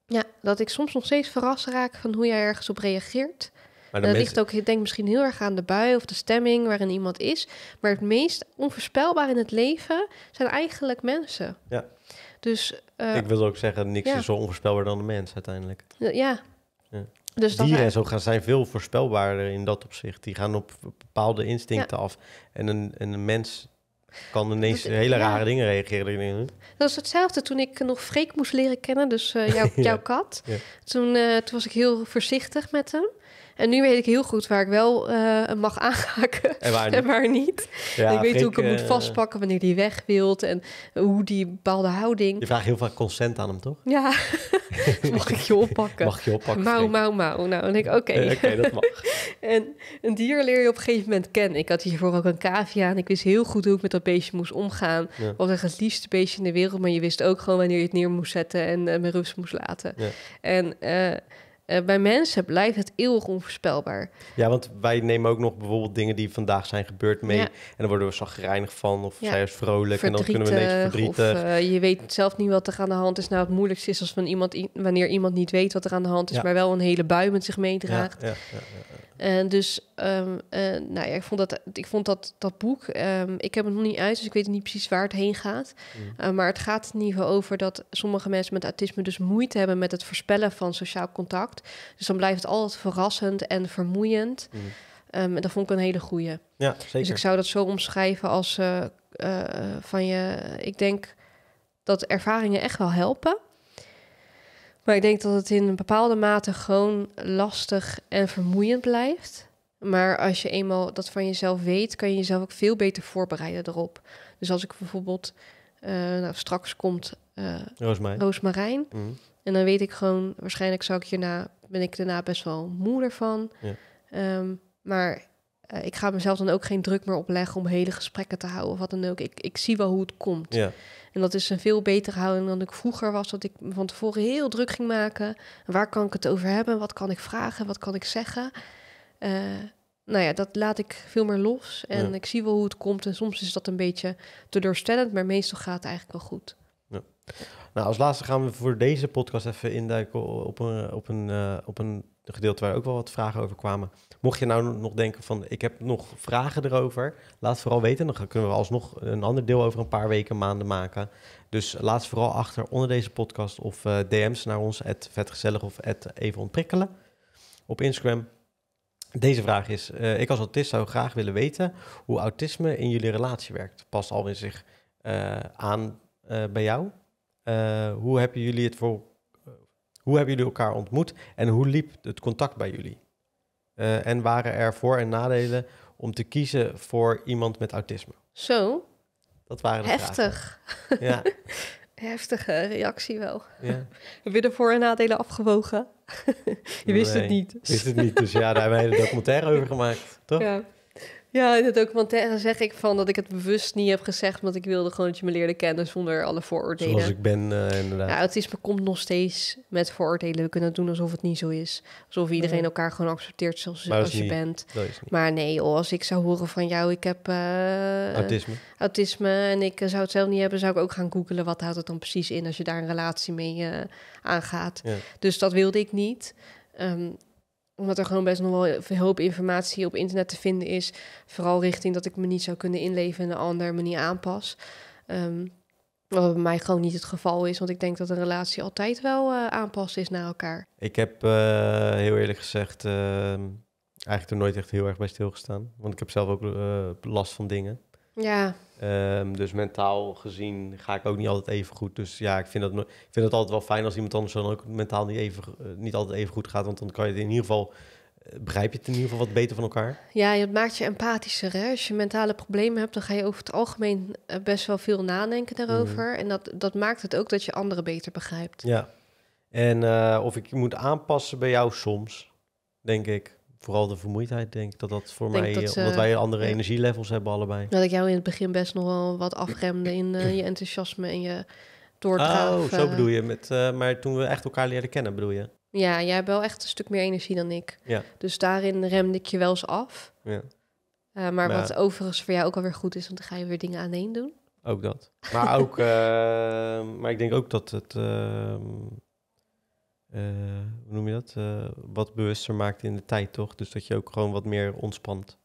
Ja, dat ik soms nog steeds verrast raak van hoe jij ergens op reageert. Maar dat ligt ook, ik denk misschien heel erg aan de bui of de stemming waarin iemand is. Maar het meest onvoorspelbaar in het leven zijn eigenlijk mensen. Ja. Dus, eh, ik wil ook zeggen, niks is zo onvoorspelbaar dan de mens uiteindelijk. Ja. ja. Dus Dieren en zo gaan, zijn veel voorspelbaarder in dat opzicht. Die gaan op bepaalde instincten af. En een, en een mens kan ineens hele rare dingen reageren. Dat is hetzelfde toen ik nog Freek moest leren kennen, dus eh, jouw kat. Toen, eh, toen was ik heel voorzichtig met hem. En nu weet ik heel goed waar ik wel uh, mag aanhaken en waar niet. niet. ik weet hoe ik hem moet eh, vastpakken wanneer hij weg wilt en hoe die bepaalde houding. Je vraagt heel vaak consent aan hem, toch? Ja, mag ik je oppakken? Mag je oppakken? Mouw mouw, mauw. Nou, en ik, oké. Eh, oké, dat mag. en een dier leer je op een gegeven moment kennen. Ik had hiervoor ook een cavia en ik wist heel goed hoe ik met dat beestje moest omgaan. Was echt het liefste beestje in de wereld, maar je wist ook gewoon wanneer je het neer moest zetten en uh, met rust moest laten. Ja. En... Uh, eh, bij mensen blijft het eeuwig onvoorspelbaar. Ja, want wij nemen ook nog bijvoorbeeld dingen die vandaag zijn gebeurd mee. En dan worden we zagrijnig van of zij is vrolijk. en dan kunnen we ineens verdrietig. Of, eh, je weet zelf niet wat er aan de hand is. Nou, het moeilijkste is als van iemand, wanneer iemand niet weet wat er aan de hand is... maar wel een hele bui met zich meedraagt. En eh, dus, ehm, eh, nou ja, ik vond dat, ik vond dat, dat boek, ehm, ik heb het nog niet uit, dus ik weet niet precies waar het heen gaat. Mm. Eh, maar het gaat in ieder geval over dat sommige mensen met autisme dus moeite hebben met het voorspellen van sociaal contact. Dus dan blijft het altijd verrassend en vermoeiend. Mm. Ehm, en dat vond ik een hele goeie. Ja, zeker. Dus ik zou dat zo omschrijven als van je, ik denk dat ervaringen echt wel helpen. Maar ik denk dat het in een bepaalde mate gewoon lastig en vermoeiend blijft. Maar als je eenmaal dat van jezelf weet, kan je jezelf ook veel beter voorbereiden erop. Dus als ik bijvoorbeeld, eh, nou, straks komt uh, eh, Roosmarijn. Roosmarijn. Mhm. En dan weet ik gewoon, waarschijnlijk zou ik hierna, ben ik daarna best wel moeder van. Ja. Ehm, maar eh, ik ga mezelf dan ook geen druk meer opleggen om hele gesprekken te houden of wat dan ook. Ik, ik zie wel hoe het komt. Ja. En dat is een veel betere houding dan ik vroeger was. Dat ik me van tevoren heel druk ging maken. Waar kan ik het over hebben? Wat kan ik vragen? Wat kan ik zeggen? Eh, nou ja, dat laat ik veel meer los. En ik zie wel hoe het komt. En soms is dat een beetje te doorstellend, maar meestal gaat het eigenlijk wel goed. Nou, als laatste gaan we voor deze podcast even induiken op een, op een, eh, op een gedeelte waar ook wel wat vragen over kwamen. Mocht je nou nog denken van, ik heb nog vragen erover, laat vooral weten. Dan kunnen we alsnog een ander deel over een paar weken, maanden maken. Dus laat het vooral achter onder deze podcast of eh, DM's naar ons, vetgezellig of even ontprikkelen op Instagram. Deze vraag is, eh, ik als autist zou graag willen weten hoe autisme in jullie relatie werkt. Past al in zich aan bij jou? Eh, hoe, hebben jullie het voor, eh, hoe hebben jullie elkaar ontmoet en hoe liep het contact bij jullie? Eh, en waren er voor- en nadelen om te kiezen voor iemand met autisme? Zo. Dat waren de Heftig. Ja. Heftige reactie wel. Ja. Heb de voor- en nadelen afgewogen? je wist het niet. Dus. Wist het niet, dus ja, daar hebben we een documentaire over gemaakt, toch? Ja. Ja, ook want documentaire zeg ik van dat ik het bewust niet heb gezegd, want ik wilde gewoon dat je me leerde kennen zonder alle vooroordelen. Zoals ik ben, uh, inderdaad. Ja, nou, autisme komt nog steeds met vooroordelen. We kunnen doen alsof het niet zo is. Alsof iedereen elkaar gewoon accepteert zoals als je bent. Maar nee, als ik zou horen van jou, ik heb eh, autisme. autisme en ik eh, zou het zelf niet hebben, zou ik ook gaan googelen wat houdt het dan precies in als je daar een relatie mee aangaat. Dus dat wilde ik niet. Ehm, omdat er gewoon best nog wel een hoop informatie op internet te vinden is. Vooral richting dat ik me niet zou kunnen inleven en de ander me niet aanpas. Ehm, wat bij mij gewoon niet het geval is, want ik denk dat een relatie altijd wel eh, aanpast is naar elkaar. Ik heb eh, heel eerlijk gezegd ehm, eigenlijk er nooit echt heel erg bij stilgestaan. Want ik heb zelf ook eh, last van dingen. Ja. Ehm, dus mentaal gezien ga ik ook niet altijd even goed. Dus ja, ik vind, dat, ik vind het altijd wel fijn als iemand anders dan ook mentaal niet, even, eh, niet altijd even goed gaat. Want dan kan je het in ieder geval, eh, begrijp je het in ieder geval wat beter van elkaar. Ja, het maakt je empathischer. Hè? Als je mentale problemen hebt, dan ga je over het algemeen eh, best wel veel nadenken daarover. Mhm. En dat, dat maakt het ook dat je anderen beter begrijpt. Ja. En of ik moet aanpassen bij jou soms, denk ik vooral de vermoeidheid, denk ik, dat dat voor mij, dat, eh, omdat wij andere energielevels hebben allebei. Dat ik jou in het begin best nog wel wat afremde in eh, je enthousiasme en je doordraaf. Oh, zo bedoel je. Met, eh, maar toen we echt elkaar leren kennen, bedoel je? Ja, jij hebt wel echt een stuk meer energie dan ik. Ja. Dus daarin remde ik je wel eens af. Ja. maar, maar nou wat overigens voor jou ook alweer goed is, want dan ga je weer dingen alleen doen. Ook dat. Maar ook, maar ik denk ook dat het ehm, eh, hoe noem je dat? Eh, wat bewuster maakt in de tijd, toch? Dus dat je ook gewoon wat meer ontspant.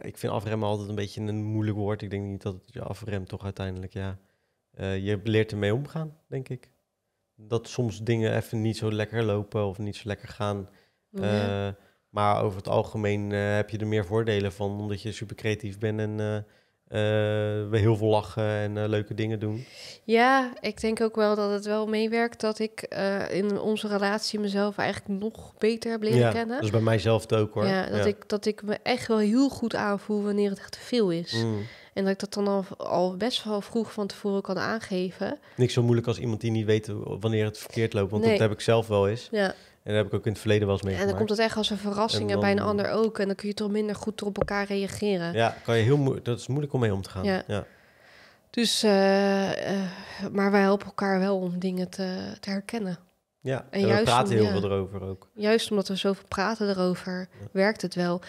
Ik vind afremmen altijd een beetje een moeilijk woord. Ik denk niet dat het je afremt, toch uiteindelijk, ja. Eh, je leert ermee omgaan, denk ik. Dat soms dingen even niet zo lekker lopen of niet zo lekker gaan. Oh, maar over het algemeen heb je er meer voordelen van, omdat je super creatief bent en eh, we heel veel lachen en eh, leuke dingen doen. Ja, ik denk ook wel dat het wel meewerkt dat ik eh, in onze relatie mezelf eigenlijk nog beter heb leren ja, kennen. Dat is bij mijzelf ook hoor. Ja, dat, Ik, dat ik me echt wel heel goed aanvoel wanneer het echt te veel is. Mm. En dat ik dat dan al, best wel vroeg van tevoren kan aangeven. Niks zo moeilijk als iemand die niet weet wanneer het verkeerd loopt. Want dat heb ik zelf wel eens. Ja. En daar heb ik ook in het verleden wel eens mee. En dan komt het echt als een verrassing bij een ander ook. En dan kun je toch minder goed op elkaar reageren. Ja, kan je heel dat is moeilijk om mee om te gaan. Ja. Dus, eh, eh, maar wij helpen elkaar wel om dingen te, te herkennen. Ja, en, en we praten om, heel veel erover ook. Juist omdat we zoveel praten erover, werkt het wel.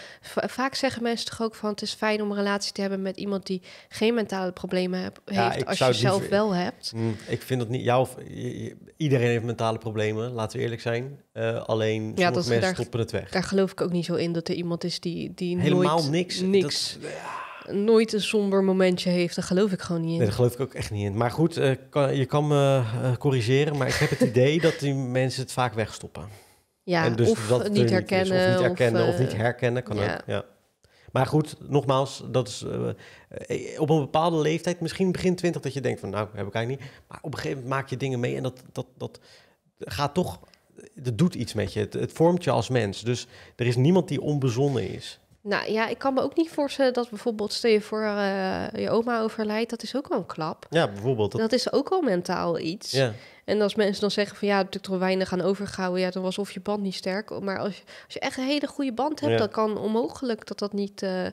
vaak zeggen mensen toch ook van... het is fijn om een relatie te hebben met iemand die geen mentale problemen heeft... als je zelf wel hebt. Mm, ik vind dat niet... Jou, iedereen heeft mentale problemen, laten we eerlijk zijn. Eh, alleen ja, dat, mensen stoppen het weg. Daar geloof ik ook niet zo in dat er iemand is die, die Helemaal nooit, niks nooit een somber momentje heeft, daar geloof ik gewoon niet in. Nee, daar geloof ik ook echt niet in. Maar goed, eh, je kan me eh, corrigeren, maar ik heb het idee dat die mensen het vaak wegstoppen. Ja, en dus of, dat niet herkennen, niet of niet herkennen. Of, eh, niet herkennen, kan ja. ook. Ja. Maar goed, nogmaals, dat is op een bepaalde leeftijd, misschien begin 20, dat je denkt van nou, heb ik eigenlijk niet. Maar op een gegeven moment maak je dingen mee en dat, dat, dat gaat toch, dat doet iets met je. Het, het vormt je als mens. Dus er is niemand die onbezonnen is. Nou ja, ik kan me ook niet voorstellen dat bijvoorbeeld, stel je voor, eh, je oma overlijdt, dat is ook wel een klap. Ja, bijvoorbeeld. Dat, dat is ook wel mentaal iets. Ja. En als mensen dan zeggen van ja, heb ik toch weinig aan overgehouden, ja, dan was of je band niet sterk. Maar als je, als je echt een hele goede band hebt, dan kan onmogelijk dat dat niet eh,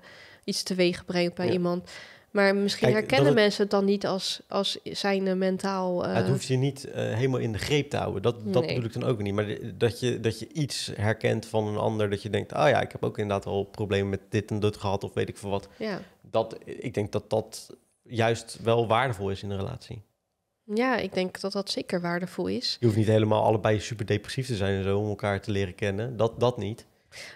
iets teweeg brengt bij ja. iemand. Maar misschien herkennen mensen het dan niet als, als zijn mentaal. Uh... Het hoeft je niet eh, helemaal in de greep te houden. Dat, dat nee. bedoel ik dan ook niet. Maar dat je, dat je iets herkent van een ander. Dat je denkt, ah oh ja, ik heb ook inderdaad al problemen met dit en dat gehad. Of weet ik veel wat. Ja. Dat, ik denk dat dat juist wel waardevol is in een relatie. Ja, ik denk dat dat zeker waardevol is. Je hoeft niet helemaal allebei super depressief te zijn en zo om elkaar te leren kennen. Dat, dat niet.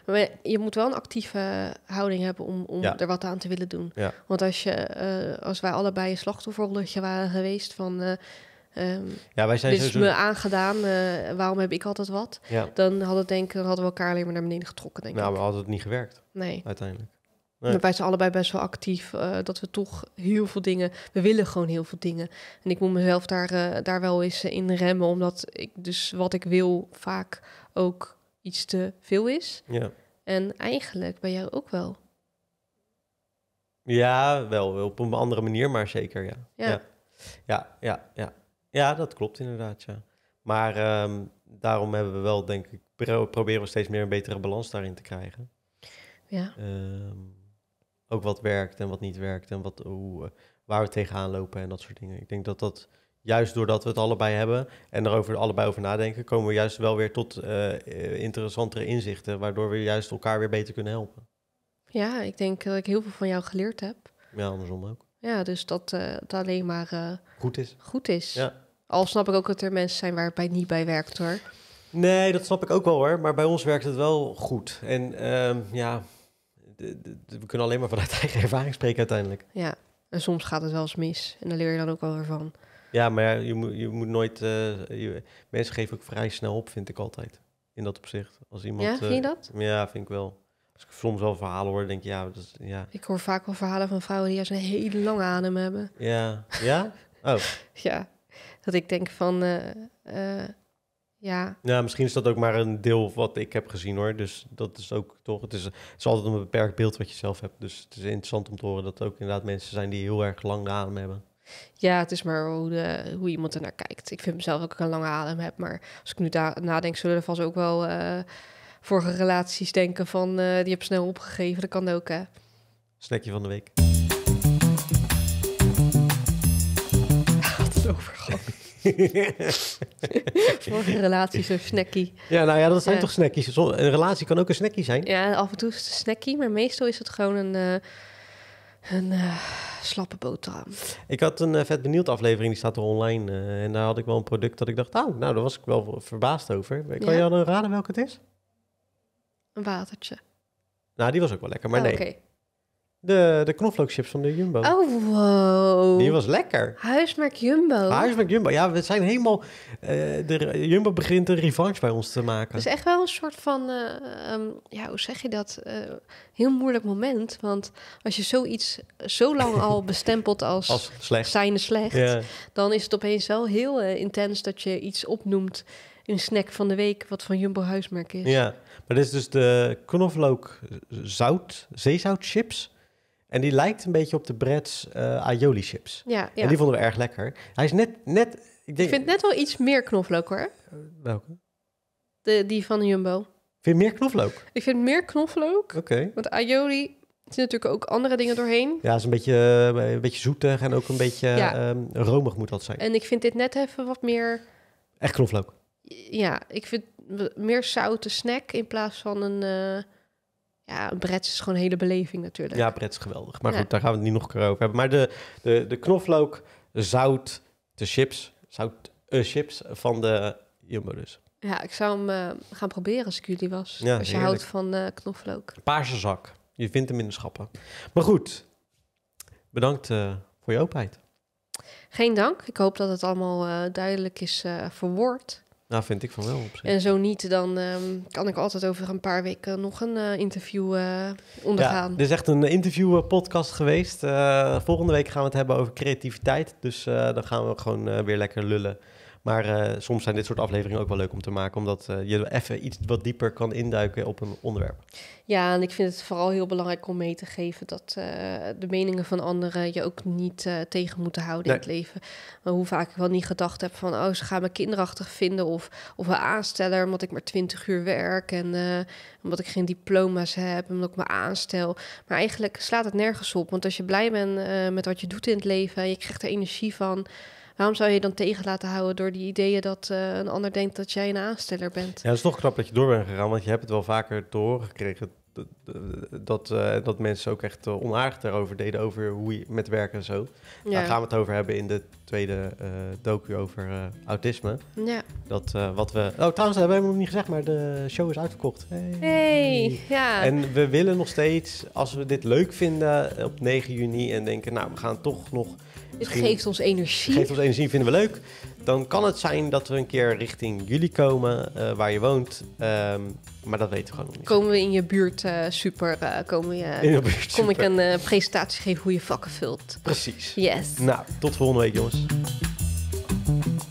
Maar je moet wel een actieve houding hebben om, om er wat aan te willen doen. Want als, je, eh, als wij allebei een slachtofferrolletje waren geweest van... Eh, ehm, ja, wij zijn dit me aangedaan, eh, waarom heb ik altijd wat? Dan, hadden, denk, hadden we elkaar alleen maar naar beneden getrokken, denk nou, ik. Nou, we hadden het niet gewerkt, nee. uiteindelijk. Nee. Maar wij zijn allebei best wel actief, dat we toch heel veel dingen... We willen gewoon heel veel dingen. En ik moet mezelf daar, daar wel eens in remmen, omdat ik dus wat ik wil vaak ook iets te veel is. Ja. En eigenlijk bij jou ook wel. Ja, wel, op een andere manier, maar zeker, ja. Ja, ja, ja, ja. ja. dat klopt inderdaad, ja. Maar ehm, daarom hebben we wel, denk ik, proberen we steeds meer een betere balans daarin te krijgen. Ja. Ehm, ook wat werkt en wat niet werkt en wat, hoe, eh, waar we tegenaan lopen en dat soort dingen. Ik denk dat dat juist doordat we het allebei hebben en erover allebei over nadenken, komen we juist wel weer tot eh, interessantere inzichten, waardoor we juist elkaar weer beter kunnen helpen. Ja, ik denk dat ik heel veel van jou geleerd heb. Ja, andersom ook. Ja, dus dat het eh, alleen maar eh, goed is. Goed is. Ja. Al snap ik ook dat er mensen zijn waar het niet bij werkt hoor. Nee, dat snap ik ook wel hoor. Maar bij ons werkt het wel goed. En ehm, ja, we kunnen alleen maar vanuit eigen ervaring spreken uiteindelijk. Ja, en soms gaat het wel eens mis. En daar leer je dan ook wel weer van. Ja, maar je moet, je moet nooit... Eh, je, mensen geven ook vrij snel op, vind ik altijd. In dat opzicht. Als iemand, ja, vind je eh, dat? ja, vind ik wel. Als ik soms wel verhalen hoor, denk ik, ja, dat is, ja. Ik hoor vaak wel verhalen van vrouwen die juist een hele lange adem hebben. Ja, ja? Oh. ja, dat ik denk van, eh, ja. Ja, misschien is dat ook maar een deel wat ik heb gezien hoor. Dus dat is ook toch, het is, het is altijd een beperkt beeld wat je zelf hebt. Dus het is interessant om te horen dat er ook inderdaad mensen zijn die heel erg lang de adem hebben. Ja, het is maar hoe, hoe iemand er naar kijkt. Ik vind mezelf ook een lange adem heb. Maar als ik nu nadenk, zullen er vast ook wel uh, vorige relaties denken van eh, die heb snel opgegeven. Dat kan ook. Hè. Snackje van de week. Wat een Vorige relatie, zo snacky? Ja, nou ja, dat zijn toch snackies. Een relatie kan ook een snacky zijn. Ja, af en toe is het snacky, maar meestal is het gewoon een, eh, een eh, slappe boterham. Ik had een eh, vet benieuwd aflevering, die staat er online. Eh, en daar had ik wel een product dat ik dacht, oh, nou, daar was ik wel verbaasd over. Kan je al raden welke het is? Een watertje. Nou, die was ook wel lekker, maar oh, nee. Okay. De, de knoflookchips van de Jumbo. Oh, wow. Die was lekker. Huismerk Jumbo. Huismerk Jumbo. Ja, we zijn helemaal... Eh, de, Jumbo begint een revanche bij ons te maken. Het is echt wel een soort van... Eh, ehm, ja, hoe zeg je dat? Eh, heel moeilijk moment. Want als je zoiets zo lang al bestempelt als... als slecht. Zijnde slecht. Dan is het opeens wel heel intens dat je iets opnoemt een snack van de week wat van Jumbo huismerk is. Ja, maar dit is dus de knoflook zout, zeezoutchips. En die lijkt een beetje op de Breads eh, aioli chips. Ja, ja, En die vonden we erg lekker. Hij is net, net... Ik, denk... ik vind net wel iets meer knoflook hoor. Eh, welke? De, die van de Jumbo. Vind je meer knoflook? Ik vind meer knoflook. Oké. Want aioli zit natuurlijk ook andere dingen doorheen. Ja, is een beetje, eh, een beetje zoetig en ook een beetje ehm, romig moet dat zijn. En ik vind dit net even wat meer... Echt knoflook? Ja, ik vind meer zoute snack in plaats van een... Ja, Brets is gewoon een hele beleving natuurlijk. Ja, Brets is geweldig. Maar goed, daar gaan we het niet nog een keer over hebben. Maar de, de, de knoflook, zout, de chips, zout, uh, chips van de Jumbo dus. Ja, ik zou hem eh, gaan proberen als ik jullie was. Ja, als je houdt van uh, knoflook. Paarse zak. Je vindt hem in de schappen. Maar goed, bedankt voor je openheid. Geen dank. Ik hoop dat het allemaal duidelijk is verwoord. Nou, vind ik van wel. Op zich. En zo niet, dan ehm, kan ik altijd over een paar weken nog een eh, interview eh, ondergaan. Ja, dit is echt een interviewpodcast geweest. Eh, volgende week gaan we het hebben over creativiteit. Dus dan gaan we gewoon weer lekker lullen maar eh, soms zijn dit soort afleveringen ook wel leuk om te maken, omdat uh, je even iets wat dieper kan induiken op een onderwerp. Ja, en ik vind het vooral heel belangrijk om mee te geven dat eh, de meningen van anderen je ook niet tegen moeten houden in het leven. Maar hoe vaak ik wel niet gedacht heb van, oh, ze gaan me kinderachtig vinden of, of een aansteller omdat ik maar twintig uur werk en omdat ik geen diploma's heb en omdat ik me aanstel. Maar eigenlijk slaat het nergens op, want als je blij bent met wat je doet in het leven, je krijgt er energie van. Waarom zou je dan tegen laten houden door die ideeën dat eh, een ander denkt dat jij een aansteller bent? Ja, het is toch knap dat je door bent gegaan, want je hebt het wel vaker te horen gekregen dat, dat eh, mensen ook echt eh, onaardig daarover deden, over hoe je met werken en zo. Daar gaan we het over hebben in de tweede docu over autisme. Ja. Dat wat we... Oh, trouwens, dat hebben we nog niet gezegd, maar de show is uitverkocht. Hey. hey. ja. En we willen nog steeds, als we dit leuk vinden op 9 juni en denken, nou, we gaan toch nog geeft ons energie. Geeft ons energie, vinden we leuk. Dan kan het zijn dat we een keer richting jullie komen, eh, waar je woont. Ehm, maar dat weten we gewoon niet. Komen we in je buurt eh, super? Eh, komen we, in buurt kom ik een presentatie geven hoe je vakken vult? Precies. Yes. Nou, tot volgende week, jongens.